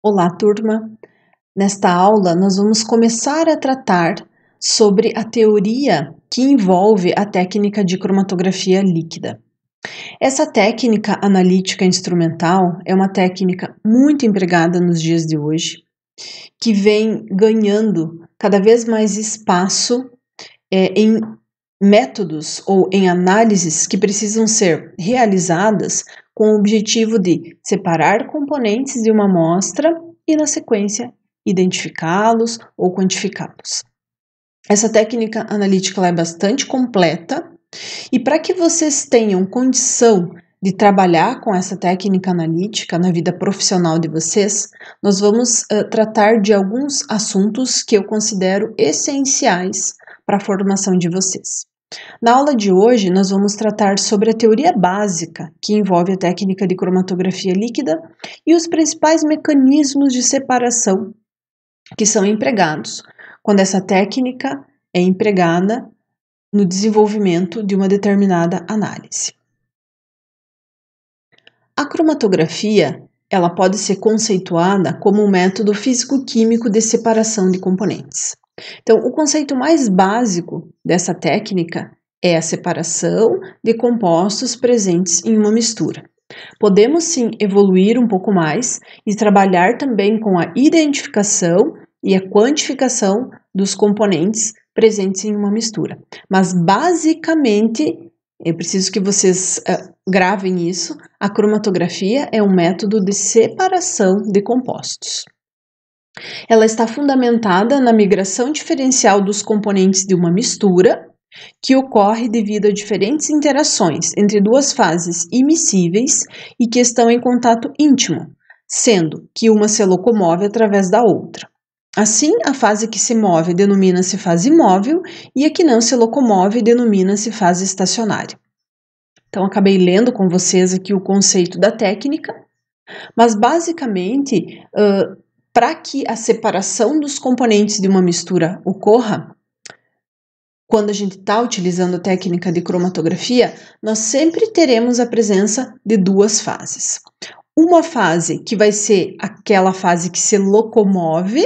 Olá, turma! Nesta aula, nós vamos começar a tratar sobre a teoria que envolve a técnica de cromatografia líquida. Essa técnica analítica instrumental é uma técnica muito empregada nos dias de hoje, que vem ganhando cada vez mais espaço é, em métodos ou em análises que precisam ser realizadas com o objetivo de separar componentes de uma amostra e, na sequência, identificá-los ou quantificá-los. Essa técnica analítica é bastante completa e para que vocês tenham condição de trabalhar com essa técnica analítica na vida profissional de vocês, nós vamos uh, tratar de alguns assuntos que eu considero essenciais para a formação de vocês. Na aula de hoje, nós vamos tratar sobre a teoria básica, que envolve a técnica de cromatografia líquida e os principais mecanismos de separação que são empregados quando essa técnica é empregada no desenvolvimento de uma determinada análise. A cromatografia, ela pode ser conceituada como um método físico-químico de separação de componentes. Então, o conceito mais básico dessa técnica é a separação de compostos presentes em uma mistura. Podemos sim evoluir um pouco mais e trabalhar também com a identificação e a quantificação dos componentes presentes em uma mistura. Mas basicamente, eu é preciso que vocês uh, gravem isso. A cromatografia é um método de separação de compostos. Ela está fundamentada na migração diferencial dos componentes de uma mistura, que ocorre devido a diferentes interações entre duas fases imissíveis e que estão em contato íntimo, sendo que uma se locomove através da outra. Assim, a fase que se move denomina-se fase móvel e a que não se locomove denomina-se fase estacionária. Então, acabei lendo com vocês aqui o conceito da técnica, mas basicamente uh, para que a separação dos componentes de uma mistura ocorra, quando a gente está utilizando a técnica de cromatografia, nós sempre teremos a presença de duas fases. Uma fase que vai ser aquela fase que se locomove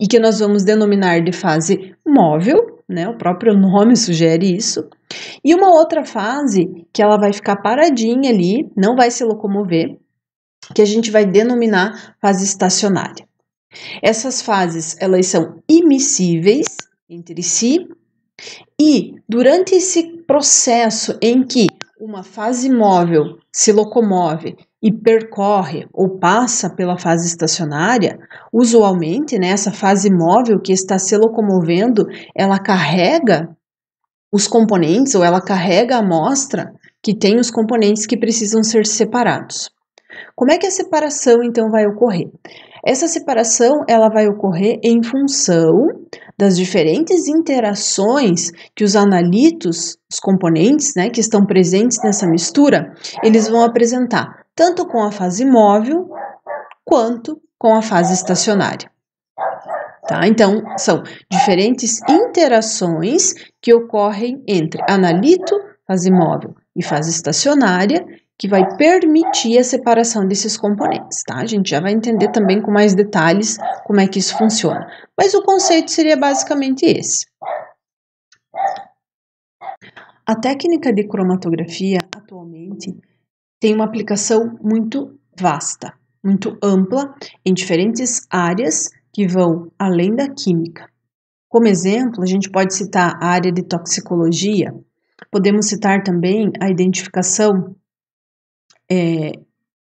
e que nós vamos denominar de fase móvel, né? O próprio nome sugere isso. E uma outra fase que ela vai ficar paradinha ali, não vai se locomover, que a gente vai denominar fase estacionária. Essas fases, elas são imissíveis entre si e durante esse processo em que uma fase móvel se locomove e percorre ou passa pela fase estacionária, usualmente, né, fase móvel que está se locomovendo, ela carrega os componentes ou ela carrega a amostra que tem os componentes que precisam ser separados. Como é que a separação então vai ocorrer? Essa separação ela vai ocorrer em função das diferentes interações que os analitos, os componentes, né, que estão presentes nessa mistura, eles vão apresentar, tanto com a fase móvel quanto com a fase estacionária. Tá? Então, são diferentes interações que ocorrem entre analito, fase móvel e fase estacionária, que vai permitir a separação desses componentes, tá? A gente já vai entender também com mais detalhes como é que isso funciona. Mas o conceito seria basicamente esse. A técnica de cromatografia atualmente tem uma aplicação muito vasta, muito ampla em diferentes áreas que vão além da química. Como exemplo, a gente pode citar a área de toxicologia, podemos citar também a identificação é,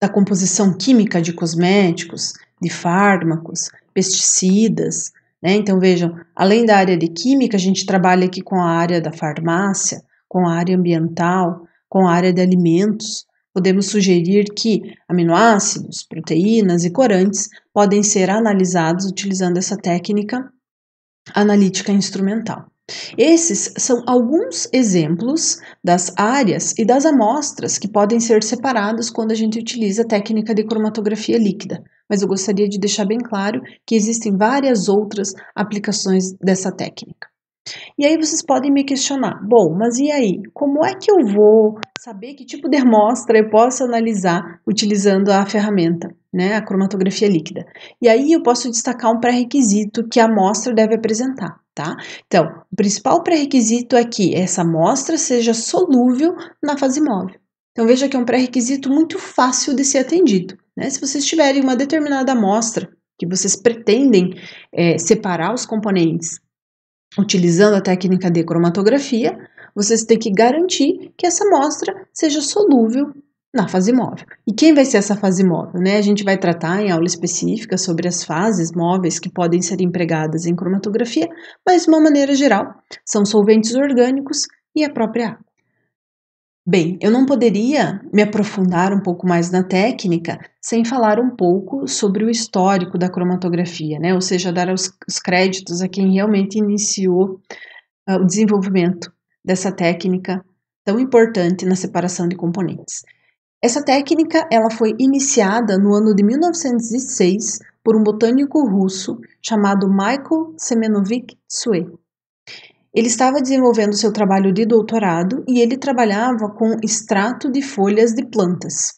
da composição química de cosméticos, de fármacos, pesticidas. Né? Então, vejam, além da área de química, a gente trabalha aqui com a área da farmácia, com a área ambiental, com a área de alimentos. Podemos sugerir que aminoácidos, proteínas e corantes podem ser analisados utilizando essa técnica analítica instrumental. Esses são alguns exemplos das áreas e das amostras que podem ser separadas quando a gente utiliza a técnica de cromatografia líquida, mas eu gostaria de deixar bem claro que existem várias outras aplicações dessa técnica. E aí vocês podem me questionar, bom, mas e aí, como é que eu vou saber que tipo de amostra eu posso analisar utilizando a ferramenta, né, a cromatografia líquida? E aí eu posso destacar um pré-requisito que a amostra deve apresentar tá? Então, o principal pré-requisito é que essa amostra seja solúvel na fase móvel. Então, veja que é um pré-requisito muito fácil de ser atendido. Né? Se vocês tiverem uma determinada amostra que vocês pretendem é, separar os componentes utilizando a técnica de cromatografia, vocês têm que garantir que essa amostra seja solúvel na fase móvel. E quem vai ser essa fase móvel? Né? A gente vai tratar em aula específica sobre as fases móveis que podem ser empregadas em cromatografia, mas de uma maneira geral, são solventes orgânicos e a própria água. Bem, eu não poderia me aprofundar um pouco mais na técnica sem falar um pouco sobre o histórico da cromatografia, né? ou seja, dar os, os créditos a quem realmente iniciou uh, o desenvolvimento dessa técnica tão importante na separação de componentes. Essa técnica ela foi iniciada no ano de 1906 por um botânico russo chamado Michael Semenovich Tsui. Ele estava desenvolvendo seu trabalho de doutorado e ele trabalhava com extrato de folhas de plantas.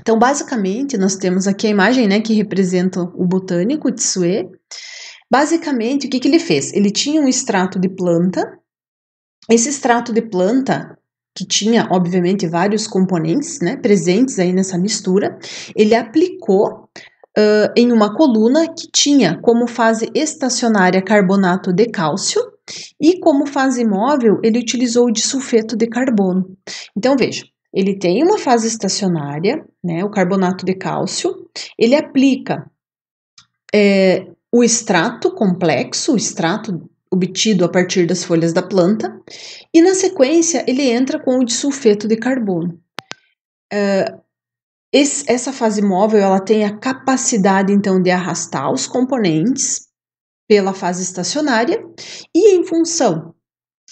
Então, basicamente, nós temos aqui a imagem né, que representa o botânico Tsue. Basicamente, o que, que ele fez? Ele tinha um extrato de planta. Esse extrato de planta, que tinha, obviamente, vários componentes né, presentes aí nessa mistura, ele aplicou uh, em uma coluna que tinha como fase estacionária carbonato de cálcio e como fase móvel ele utilizou o disulfeto de carbono. Então veja, ele tem uma fase estacionária, né, o carbonato de cálcio, ele aplica é, o extrato complexo, o extrato obtido a partir das folhas da planta, e na sequência ele entra com o disulfeto de carbono. Uh, ah, esse, essa fase móvel ela tem a capacidade então de arrastar os componentes pela fase estacionária e em função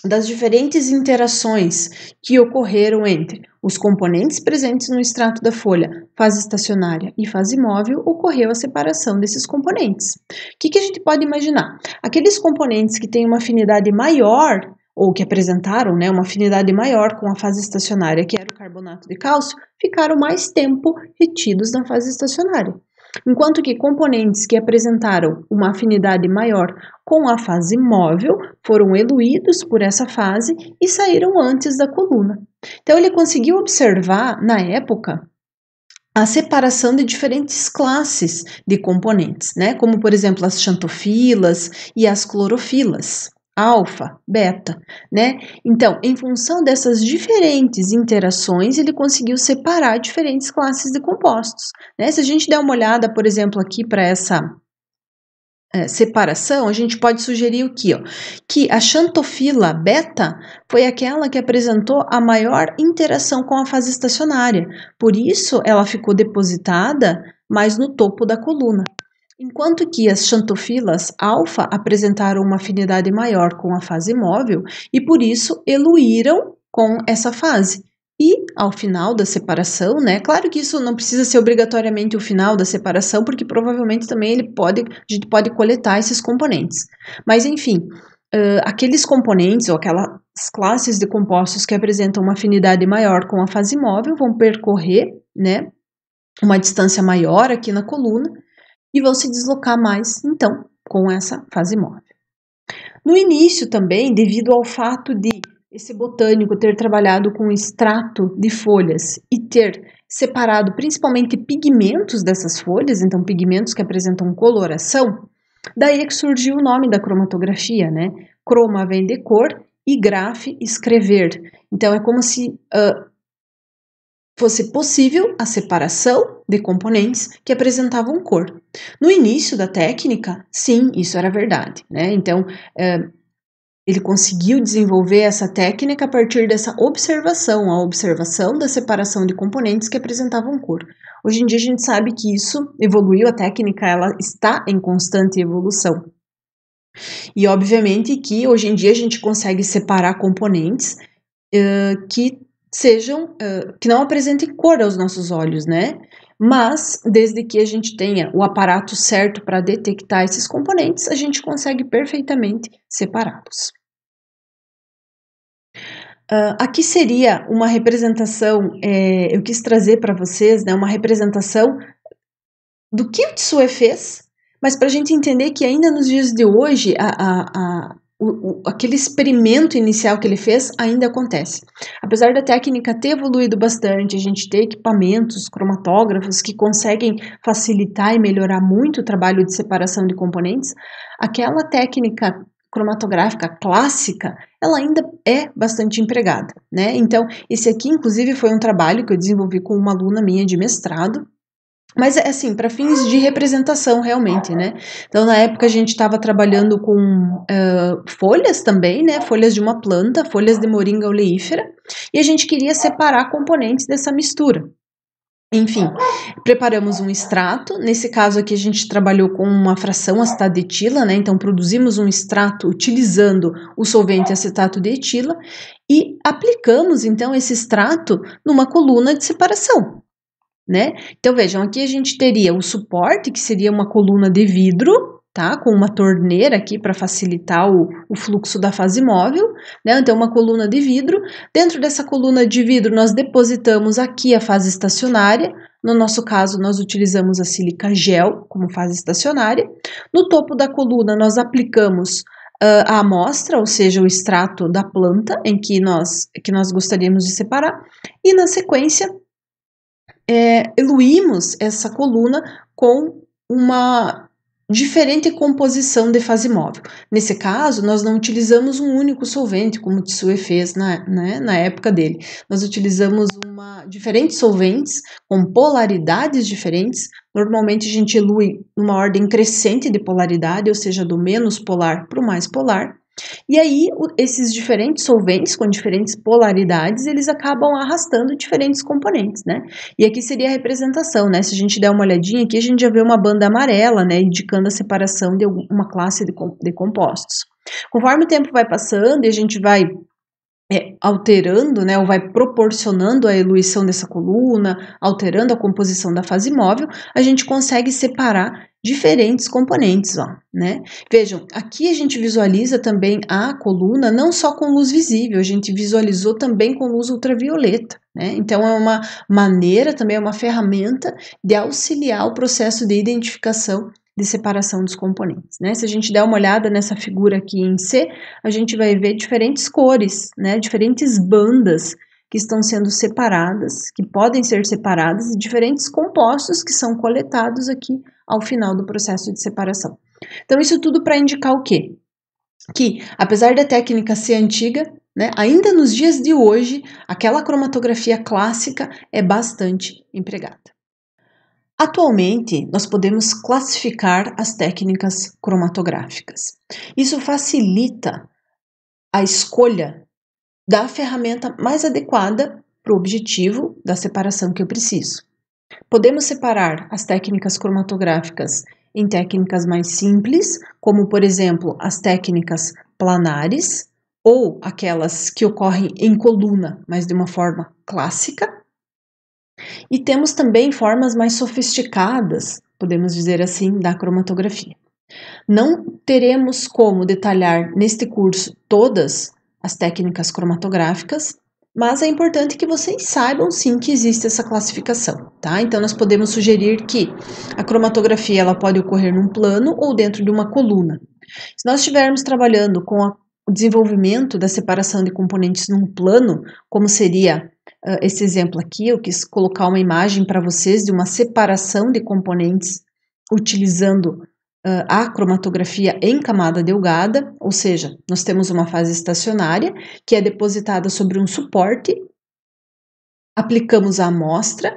das diferentes interações que ocorreram entre os componentes presentes no extrato da folha, fase estacionária e fase móvel, ocorreu a separação desses componentes. O que, que a gente pode imaginar? Aqueles componentes que têm uma afinidade maior ou que apresentaram né, uma afinidade maior com a fase estacionária, que era o carbonato de cálcio, ficaram mais tempo retidos na fase estacionária. Enquanto que componentes que apresentaram uma afinidade maior com a fase móvel foram eluídos por essa fase e saíram antes da coluna. Então ele conseguiu observar na época a separação de diferentes classes de componentes, né? Como por exemplo as xantofilas e as clorofilas alfa, beta, né? Então, em função dessas diferentes interações, ele conseguiu separar diferentes classes de compostos, né? Se a gente der uma olhada, por exemplo, aqui para essa é, separação, a gente pode sugerir o que? Ó, que a xantofila beta foi aquela que apresentou a maior interação com a fase estacionária, por isso ela ficou depositada mais no topo da coluna. Enquanto que as xantofilas alfa apresentaram uma afinidade maior com a fase móvel e por isso eluíram com essa fase. E ao final da separação, né? Claro que isso não precisa ser obrigatoriamente o final da separação, porque provavelmente também ele pode, a gente pode coletar esses componentes. Mas enfim, uh, aqueles componentes ou aquelas classes de compostos que apresentam uma afinidade maior com a fase móvel vão percorrer, né? Uma distância maior aqui na coluna e vão se deslocar mais, então, com essa fase móvel. No início também, devido ao fato de esse botânico ter trabalhado com extrato de folhas e ter separado principalmente pigmentos dessas folhas, então pigmentos que apresentam coloração, daí é que surgiu o nome da cromatografia, né? Croma vem de cor e graf escrever. Então é como se uh, fosse possível a separação de componentes que apresentavam cor. No início da técnica, sim, isso era verdade, né? Então uh, ele conseguiu desenvolver essa técnica a partir dessa observação, a observação da separação de componentes que apresentavam cor. Hoje em dia a gente sabe que isso evoluiu, a técnica ela está em constante evolução. E obviamente que hoje em dia a gente consegue separar componentes uh, que sejam uh, que não apresentem cor aos nossos olhos, né? Mas desde que a gente tenha o aparato certo para detectar esses componentes, a gente consegue perfeitamente separá-los. Uh, aqui seria uma representação, é, eu quis trazer para vocês né, uma representação do que o Tsue fez, mas para a gente entender que ainda nos dias de hoje a, a, a, o, o, aquele experimento inicial que ele fez ainda acontece. Apesar da técnica ter evoluído bastante, a gente ter equipamentos, cromatógrafos que conseguem facilitar e melhorar muito o trabalho de separação de componentes, aquela técnica cromatográfica clássica, ela ainda é bastante empregada, né? Então, esse aqui, inclusive, foi um trabalho que eu desenvolvi com uma aluna minha de mestrado, mas é assim, para fins de representação realmente, né? Então, na época, a gente estava trabalhando com uh, folhas também, né? Folhas de uma planta, folhas de moringa oleífera, e a gente queria separar componentes dessa mistura. Enfim, preparamos um extrato. Nesse caso aqui, a gente trabalhou com uma fração acetato de etila, né? Então, produzimos um extrato utilizando o solvente acetato de etila e aplicamos, então, esse extrato numa coluna de separação, né? Então, vejam, aqui a gente teria o suporte, que seria uma coluna de vidro, tá? Com uma torneira aqui para facilitar o, o, fluxo da fase móvel, né? Então, uma coluna de vidro. Dentro dessa coluna de vidro, nós depositamos aqui a fase estacionária. No nosso caso, nós utilizamos a sílica gel como fase estacionária. No topo da coluna, nós aplicamos uh, a amostra, ou seja, o extrato da planta em que nós, que nós gostaríamos de separar. E na sequência, é, eluímos essa coluna com uma diferente composição de fase móvel. Nesse caso, nós não utilizamos um único solvente, como o Tsue fez na, né, na época dele. Nós utilizamos uma, diferentes solventes com polaridades diferentes. Normalmente a gente elui numa ordem crescente de polaridade, ou seja, do menos polar para o mais polar. E aí, esses diferentes solventes com diferentes polaridades, eles acabam arrastando diferentes componentes, né? E aqui seria a representação, né? Se a gente der uma olhadinha aqui, a gente já vê uma banda amarela, né? Indicando a separação de uma classe de, de compostos. Conforme o tempo vai passando e a gente vai é, alterando, né, ou vai proporcionando a eluição dessa coluna, alterando a composição da fase móvel, a gente consegue separar diferentes componentes ó, né? Vejam, aqui a gente visualiza também a coluna não só com luz visível, a gente visualizou também com luz ultravioleta, né? Então é uma maneira também é uma ferramenta de auxiliar o processo de identificação de separação dos componentes, né? Se a gente der uma olhada nessa figura aqui em C, a gente vai ver diferentes cores, né? Diferentes bandas que estão sendo separadas, que podem ser separadas, e diferentes compostos que são coletados aqui ao final do processo de separação. Então, isso tudo para indicar o quê? Que, apesar da técnica ser antiga, né, ainda nos dias de hoje, aquela cromatografia clássica é bastante empregada. Atualmente, nós podemos classificar as técnicas cromatográficas. Isso facilita a escolha da ferramenta mais adequada para o objetivo da separação que eu preciso. Podemos separar as técnicas cromatográficas em técnicas mais simples, como por exemplo as técnicas planares ou aquelas que ocorrem em coluna, mas de uma forma clássica. E temos também formas mais sofisticadas, podemos dizer assim, da cromatografia. Não teremos como detalhar neste curso todas as técnicas cromatográficas, mas é importante que vocês saibam sim que existe essa classificação, tá? Então nós podemos sugerir que a cromatografia ela pode ocorrer num plano ou dentro de uma coluna. Se nós estivermos trabalhando com a, o desenvolvimento da separação de componentes num plano, como seria uh, esse exemplo aqui, eu quis colocar uma imagem para vocês de uma separação de componentes utilizando a cromatografia em camada delgada, ou seja, nós temos uma fase estacionária que é depositada sobre um suporte, aplicamos a amostra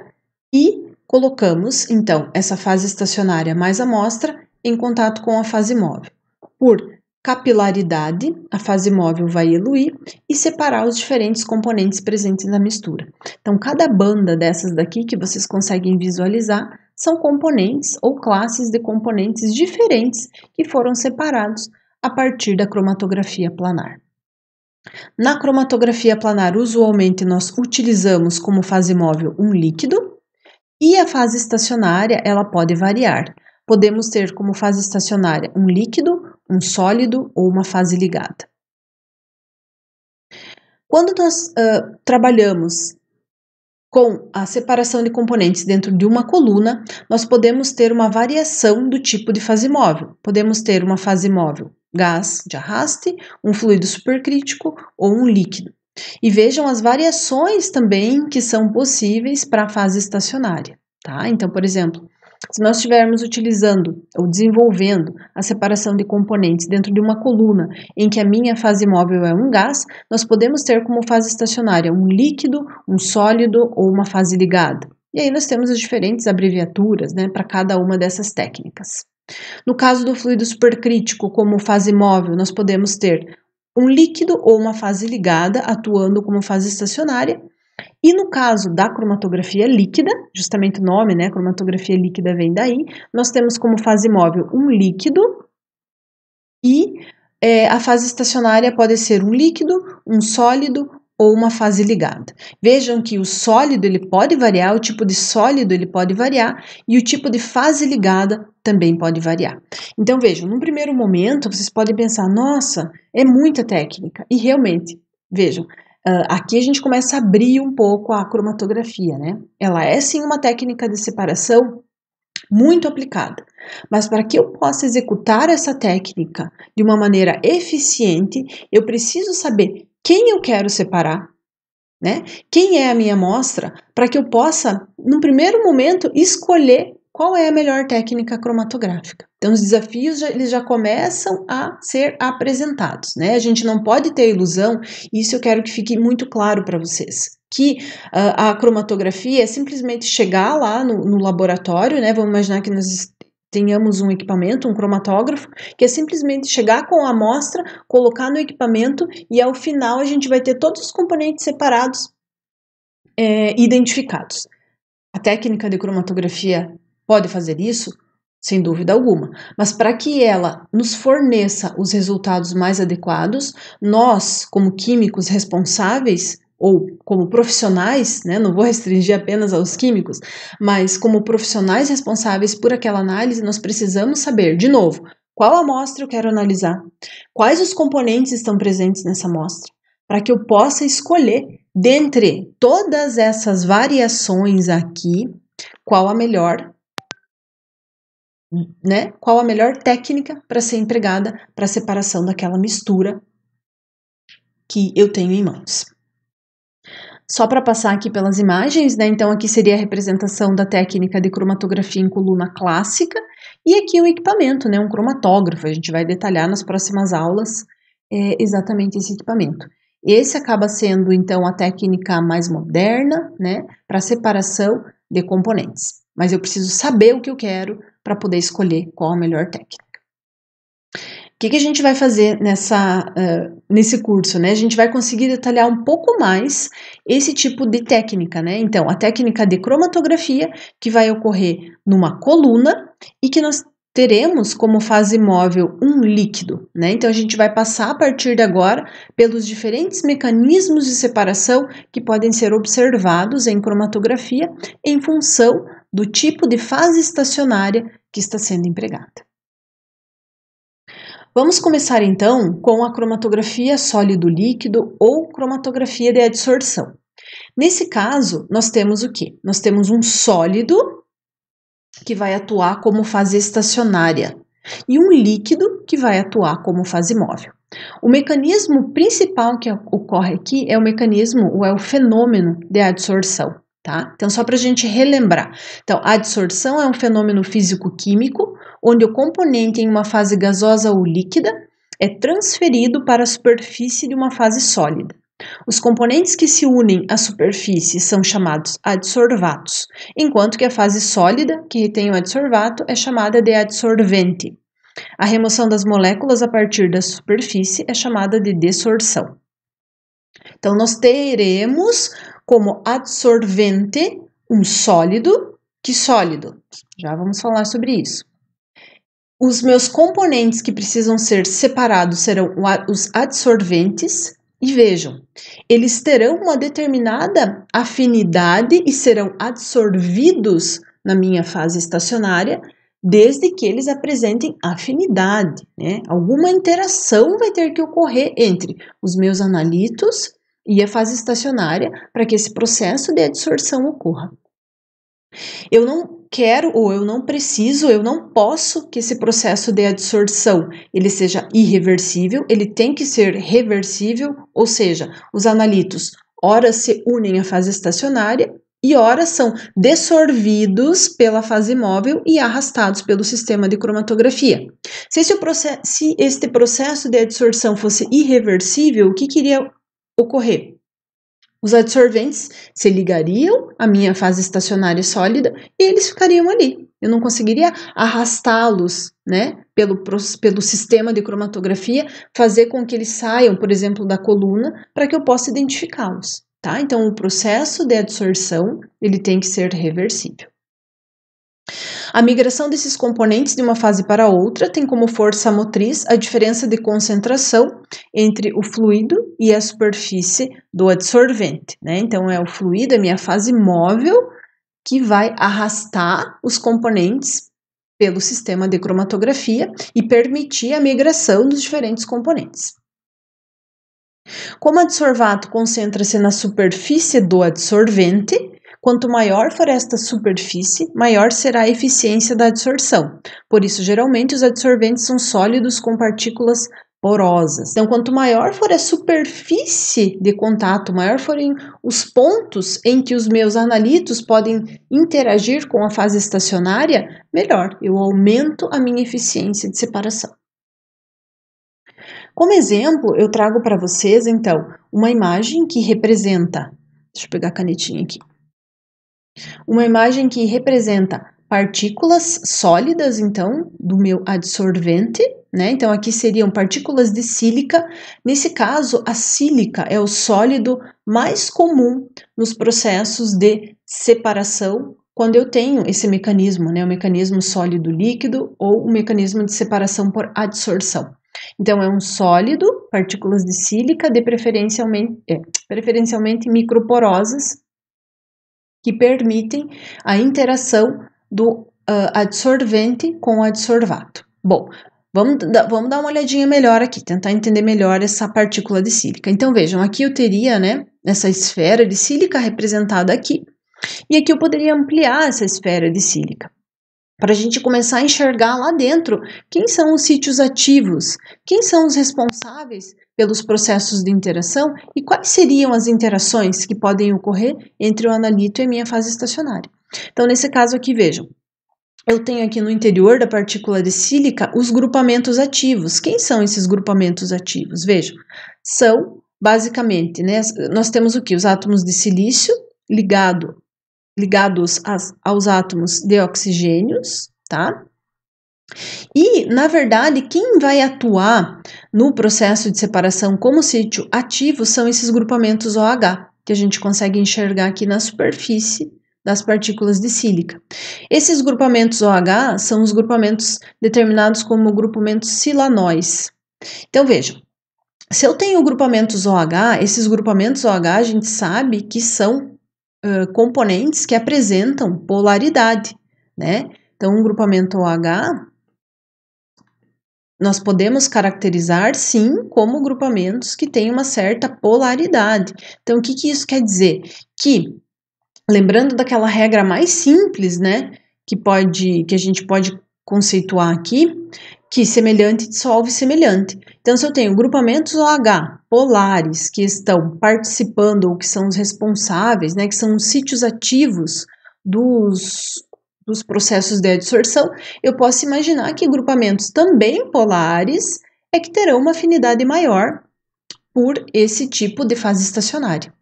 e colocamos, então, essa fase estacionária mais a amostra em contato com a fase móvel. Por capilaridade, a fase móvel vai eluir e separar os diferentes componentes presentes na mistura. Então, cada banda dessas daqui que vocês conseguem visualizar são componentes ou classes de componentes diferentes que foram separados a partir da cromatografia planar. Na cromatografia planar, usualmente nós utilizamos como fase móvel um líquido e a fase estacionária ela pode variar. Podemos ter como fase estacionária um líquido, um sólido ou uma fase ligada. Quando nós uh, trabalhamos com a separação de componentes dentro de uma coluna, nós podemos ter uma variação do tipo de fase móvel. Podemos ter uma fase móvel gás de arraste, um fluido supercrítico ou um líquido. E vejam as variações também que são possíveis para a fase estacionária. Tá? Então, por exemplo, se nós estivermos utilizando ou desenvolvendo a separação de componentes dentro de uma coluna em que a minha fase móvel é um gás, nós podemos ter como fase estacionária um líquido, um sólido ou uma fase ligada. E aí nós temos as diferentes abreviaturas né, para cada uma dessas técnicas. No caso do fluido supercrítico como fase móvel, nós podemos ter um líquido ou uma fase ligada atuando como fase estacionária e no caso da cromatografia líquida, justamente o nome, né, cromatografia líquida vem daí, nós temos como fase móvel um líquido e é, a fase estacionária pode ser um líquido, um sólido ou uma fase ligada. Vejam que o sólido ele pode variar, o tipo de sólido ele pode variar e o tipo de fase ligada também pode variar. Então vejam, num primeiro momento vocês podem pensar, nossa, é muita técnica e realmente, vejam, Uh, aqui a gente começa a abrir um pouco a cromatografia, né? Ela é sim uma técnica de separação muito aplicada, mas para que eu possa executar essa técnica de uma maneira eficiente, eu preciso saber quem eu quero separar, né? Quem é a minha amostra, para que eu possa, no primeiro momento, escolher qual é a melhor técnica cromatográfica. Então, os desafios já, eles já começam a ser apresentados, né? A gente não pode ter ilusão, isso eu quero que fique muito claro para vocês que uh, a cromatografia é simplesmente chegar lá no, no, laboratório, né? Vamos imaginar que nós tenhamos um equipamento, um cromatógrafo, que é simplesmente chegar com a amostra, colocar no equipamento e ao final a gente vai ter todos os componentes separados, é, identificados. A técnica de cromatografia pode fazer isso? sem dúvida alguma. Mas para que ela nos forneça os resultados mais adequados, nós, como químicos responsáveis, ou como profissionais, né, não vou restringir apenas aos químicos, mas como profissionais responsáveis por aquela análise, nós precisamos saber, de novo, qual amostra eu quero analisar, quais os componentes estão presentes nessa amostra, para que eu possa escolher dentre todas essas variações aqui qual a melhor né? Qual a melhor técnica para ser empregada para a separação daquela mistura que eu tenho em mãos. Só para passar aqui pelas imagens, né? Então aqui seria a representação da técnica de cromatografia em coluna clássica e aqui o equipamento, né? Um cromatógrafo. A gente vai detalhar nas próximas aulas é, exatamente esse equipamento. Esse acaba sendo então a técnica mais moderna, né? Para separação de componentes mas eu preciso saber o que eu quero para poder escolher qual a melhor técnica. O que, que a gente vai fazer nessa, uh, nesse curso? Né? A gente vai conseguir detalhar um pouco mais esse tipo de técnica, né? Então, a técnica de cromatografia, que vai ocorrer numa coluna e que nós teremos como fase móvel um líquido, né? Então a gente vai passar a partir de agora pelos diferentes mecanismos de separação que podem ser observados em cromatografia em função do tipo de fase estacionária que está sendo empregada. Vamos começar então com a cromatografia sólido-líquido ou cromatografia de adsorção. Nesse caso, nós temos o que? Nós temos um sólido que vai atuar como fase estacionária e um líquido que vai atuar como fase móvel. O mecanismo principal que ocorre aqui é o mecanismo, ou é o fenômeno de adsorção. Tá? Então, só para a gente relembrar. Então, a adsorção é um fenômeno físico-químico onde o componente em uma fase gasosa ou líquida é transferido para a superfície de uma fase sólida. Os componentes que se unem à superfície são chamados adsorvatos, enquanto que a fase sólida, que retém o adsorvato, é chamada de adsorvente. A remoção das moléculas a partir da superfície é chamada de desorção. Então, nós teremos como adsorvente, um sólido, que sólido. Já vamos falar sobre isso. Os meus componentes que precisam ser separados serão os adsorventes, e vejam, eles terão uma determinada afinidade e serão absorvidos na minha fase estacionária, desde que eles apresentem afinidade. Né? Alguma interação vai ter que ocorrer entre os meus analitos e a fase estacionária para que esse processo de adsorção ocorra. Eu não quero ou eu não preciso, eu não posso que esse processo de adsorção ele seja irreversível, ele tem que ser reversível, ou seja, os analitos ora se unem à fase estacionária e ora são desorvidos pela fase móvel e arrastados pelo sistema de cromatografia. Se, esse processo, se este processo de adsorção fosse irreversível, o que, que iria ocorrer. Os adsorventes se ligariam à minha fase estacionária sólida e eles ficariam ali. Eu não conseguiria arrastá-los, né, pelo, pelo sistema de cromatografia, fazer com que eles saiam, por exemplo, da coluna, para que eu possa identificá-los, tá? Então, o processo de adsorção, ele tem que ser reversível. A migração desses componentes de uma fase para outra tem como força motriz a diferença de concentração entre o fluido e a superfície do adsorvente. Né? Então, é o fluido, é a minha fase móvel, que vai arrastar os componentes pelo sistema de cromatografia e permitir a migração dos diferentes componentes. Como o adsorvato concentra-se na superfície do adsorvente, Quanto maior for esta superfície, maior será a eficiência da adsorção. Por isso, geralmente, os adsorventes são sólidos com partículas porosas. Então, quanto maior for a superfície de contato, maior forem os pontos em que os meus analitos podem interagir com a fase estacionária, melhor, eu aumento a minha eficiência de separação. Como exemplo, eu trago para vocês então uma imagem que representa, deixa eu pegar a canetinha aqui, uma imagem que representa partículas sólidas, então, do meu adsorvente, né? Então, aqui seriam partículas de sílica. Nesse caso, a sílica é o sólido mais comum nos processos de separação, quando eu tenho esse mecanismo, né? O mecanismo sólido-líquido ou o mecanismo de separação por adsorção. Então, é um sólido, partículas de sílica, de preferencialmente, é, preferencialmente microporosas, que permitem a interação do uh, adsorvente com o adsorvato. Bom, vamos, vamos dar uma olhadinha melhor aqui, tentar entender melhor essa partícula de sílica. Então, vejam, aqui eu teria né, essa esfera de sílica representada aqui, e aqui eu poderia ampliar essa esfera de sílica para a gente começar a enxergar lá dentro quem são os sítios ativos, quem são os responsáveis pelos processos de interação e quais seriam as interações que podem ocorrer entre o analito e a minha fase estacionária. Então, nesse caso aqui, vejam, eu tenho aqui no interior da partícula de sílica os grupamentos ativos. Quem são esses grupamentos ativos? Vejam, são basicamente, né, nós temos o que? Os átomos de silício ligado ligados as, aos átomos de oxigênios, tá? E, na verdade, quem vai atuar no processo de separação como sítio ativo são esses grupamentos OH, que a gente consegue enxergar aqui na superfície das partículas de sílica. Esses grupamentos OH são os grupamentos determinados como grupamentos silanóis. Então, vejam, se eu tenho grupamentos OH, esses grupamentos OH a gente sabe que são componentes que apresentam polaridade, né? Então, um grupamento OH nós podemos caracterizar sim como grupamentos que têm uma certa polaridade. Então, o que, que isso quer dizer? Que, lembrando daquela regra mais simples, né? Que, pode, que a gente pode conceituar aqui, que semelhante dissolve semelhante. Então, se eu tenho grupamentos OH polares que estão participando ou que são os responsáveis, né, que são os sítios ativos dos, dos processos de adsorção, eu posso imaginar que grupamentos também polares é que terão uma afinidade maior por esse tipo de fase estacionária.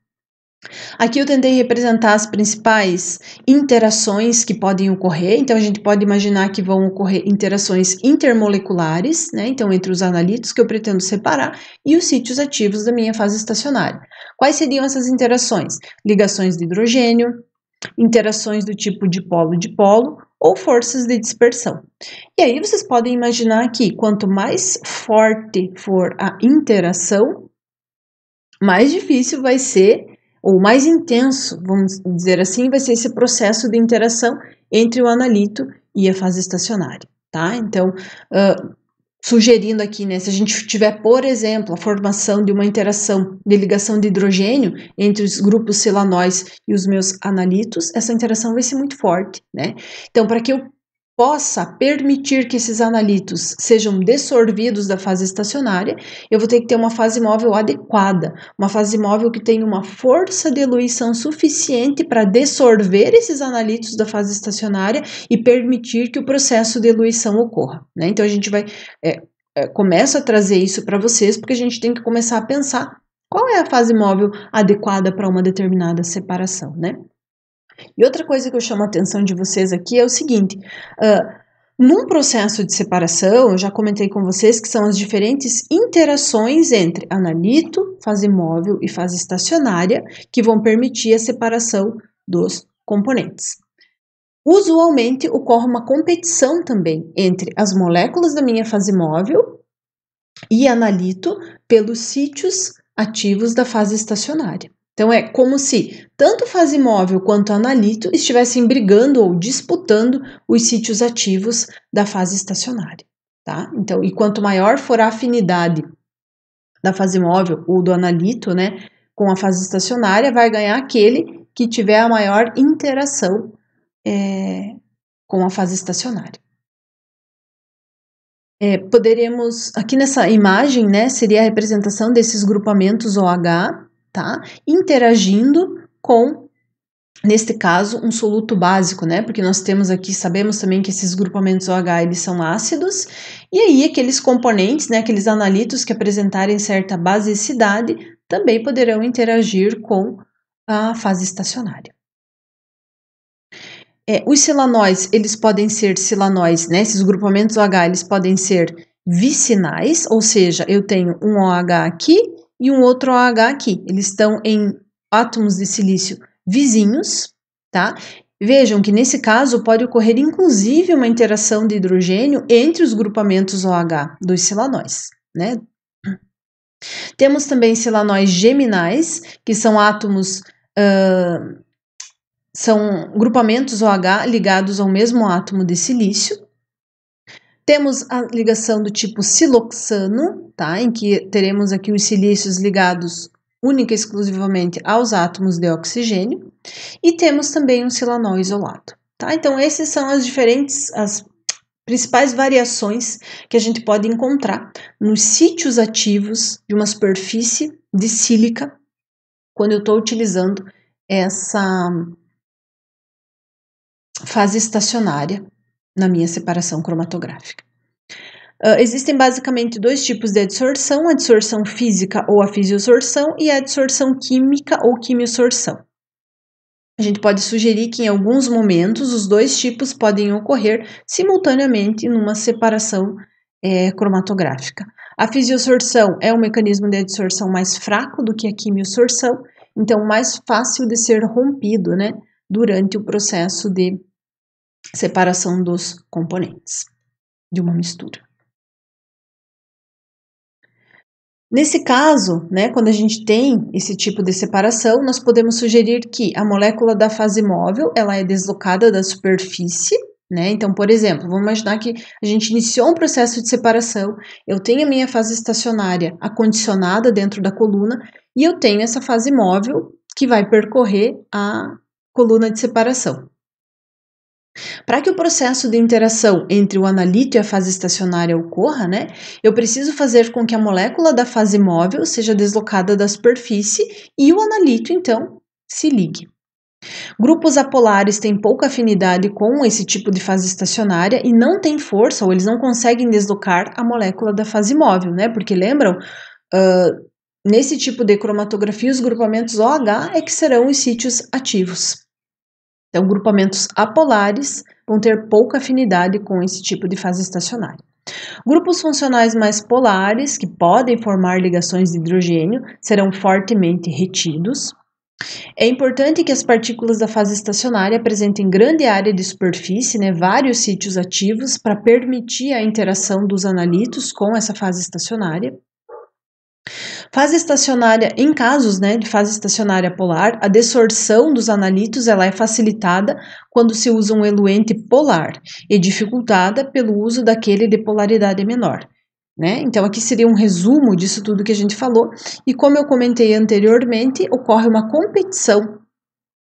Aqui eu tentei representar as principais interações que podem ocorrer. Então, a gente pode imaginar que vão ocorrer interações intermoleculares, né? Então, entre os analitos que eu pretendo separar e os sítios ativos da minha fase estacionária. Quais seriam essas interações? Ligações de hidrogênio, interações do tipo dipolo-dipolo ou forças de dispersão. E aí vocês podem imaginar que quanto mais forte for a interação, mais difícil vai ser ou mais intenso, vamos dizer assim, vai ser esse processo de interação entre o analito e a fase estacionária, tá? Então, uh, sugerindo aqui, né, se a gente tiver, por exemplo, a formação de uma interação de ligação de hidrogênio entre os grupos silanóis e os meus analitos, essa interação vai ser muito forte, né? Então, para que eu possa permitir que esses analitos sejam dessorvidos da fase estacionária, eu vou ter que ter uma fase móvel adequada, uma fase móvel que tenha uma força de eluição suficiente para dessorver esses analitos da fase estacionária e permitir que o processo de eluição ocorra. Né? Então a gente vai é, é, começa a trazer isso para vocês porque a gente tem que começar a pensar qual é a fase móvel adequada para uma determinada separação, né? E outra coisa que eu chamo a atenção de vocês aqui é o seguinte: uh, num processo de separação, eu já comentei com vocês que são as diferentes interações entre analito, fase móvel e fase estacionária que vão permitir a separação dos componentes. Usualmente ocorre uma competição também entre as moléculas da minha fase móvel e analito pelos sítios ativos da fase estacionária. Então é como se tanto fase móvel quanto analito estivessem brigando ou disputando os sítios ativos da fase estacionária, tá? Então, e quanto maior for a afinidade da fase móvel ou do analito, né, com a fase estacionária, vai ganhar aquele que tiver a maior interação é, com a fase estacionária. É, poderemos, aqui nessa imagem, né, seria a representação desses grupamentos OH tá? Interagindo com neste caso, um soluto básico, né? Porque nós temos aqui, sabemos também que esses grupamentos OH eles são ácidos, e aí aqueles componentes, né, aqueles analitos que apresentarem certa basicidade também poderão interagir com a fase estacionária. É, os silanóis, eles podem ser silanóis, né? Esses grupamentos OH, eles podem ser vicinais, ou seja, eu tenho um OH aqui e um outro OH aqui. Eles estão em átomos de silício vizinhos, tá? Vejam que nesse caso pode ocorrer inclusive uma interação de hidrogênio entre os grupamentos OH dos silanóis, né? Temos também silanóis geminais, que são átomos, uh, são grupamentos OH ligados ao mesmo átomo de silício, temos a ligação do tipo siloxano, tá? em que teremos aqui os silícios ligados única e exclusivamente aos átomos de oxigênio. E temos também um silanol isolado. Tá? Então, essas são as diferentes, as principais variações que a gente pode encontrar nos sítios ativos de uma superfície de sílica quando eu estou utilizando essa fase estacionária na minha separação cromatográfica. Uh, existem basicamente dois tipos de adsorção: a adsorção física ou a fisiosorção e a adsorção química ou quimiosorção. A gente pode sugerir que em alguns momentos os dois tipos podem ocorrer simultaneamente numa separação é, cromatográfica. A fisiosorção é um mecanismo de adsorção mais fraco do que a quimiosorção, então mais fácil de ser rompido né, durante o processo de separação dos componentes de uma mistura. Nesse caso, né, quando a gente tem esse tipo de separação, nós podemos sugerir que a molécula da fase móvel ela é deslocada da superfície. Né? Então, por exemplo, vamos imaginar que a gente iniciou um processo de separação, eu tenho a minha fase estacionária acondicionada dentro da coluna e eu tenho essa fase móvel que vai percorrer a coluna de separação. Para que o processo de interação entre o analito e a fase estacionária ocorra, né, eu preciso fazer com que a molécula da fase móvel seja deslocada da superfície e o analito, então, se ligue. Grupos apolares têm pouca afinidade com esse tipo de fase estacionária e não têm força, ou eles não conseguem deslocar a molécula da fase móvel, né? Porque lembram, uh, nesse tipo de cromatografia, os grupamentos OH é que serão os sítios ativos. Então, grupamentos apolares vão ter pouca afinidade com esse tipo de fase estacionária. Grupos funcionais mais polares, que podem formar ligações de hidrogênio, serão fortemente retidos. É importante que as partículas da fase estacionária apresentem grande área de superfície, né, vários sítios ativos, para permitir a interação dos analitos com essa fase estacionária. Fase estacionária, em casos né, de fase estacionária polar, a desorção dos analitos ela é facilitada quando se usa um eluente polar e dificultada pelo uso daquele de polaridade menor. Né? Então, aqui seria um resumo disso tudo que a gente falou. E como eu comentei anteriormente, ocorre uma competição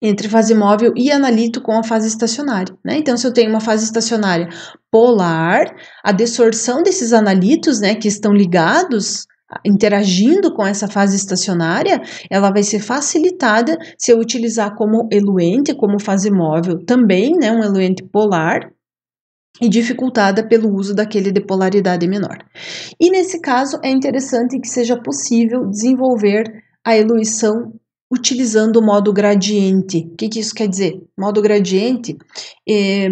entre fase móvel e analito com a fase estacionária. Né? Então, se eu tenho uma fase estacionária polar, a desorção desses analitos né, que estão ligados interagindo com essa fase estacionária, ela vai ser facilitada se eu utilizar como eluente, como fase móvel, também, né, um eluente polar, e dificultada pelo uso daquele de polaridade menor. E nesse caso é interessante que seja possível desenvolver a eluição utilizando o modo gradiente. O que, que isso quer dizer? Modo gradiente, eh,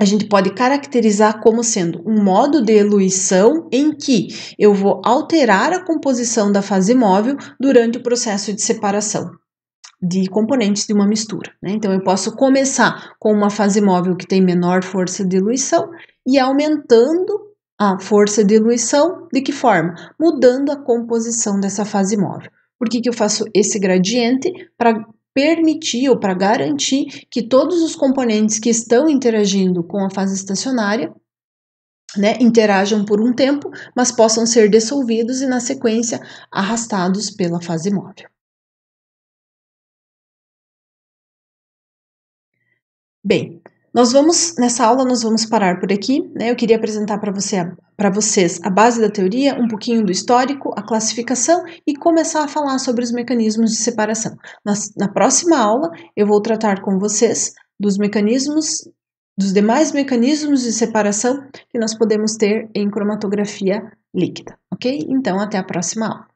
a gente pode caracterizar como sendo um modo de eluição em que eu vou alterar a composição da fase móvel durante o processo de separação de componentes de uma mistura. Né? Então, eu posso começar com uma fase móvel que tem menor força de diluição e aumentando a força de diluição, de que forma? Mudando a composição dessa fase móvel. Por que, que eu faço esse gradiente? Para permitir ou para garantir que todos os componentes que estão interagindo com a fase estacionária né, interajam por um tempo, mas possam ser dissolvidos e, na sequência, arrastados pela fase móvel. Bem, nós vamos, nessa aula, nós vamos parar por aqui. Né? Eu queria apresentar para você, para vocês a base da teoria, um pouquinho do histórico, a classificação e começar a falar sobre os mecanismos de separação. Na, na próxima aula, eu vou tratar com vocês dos mecanismos, dos demais mecanismos de separação que nós podemos ter em cromatografia líquida, ok? Então, até a próxima aula.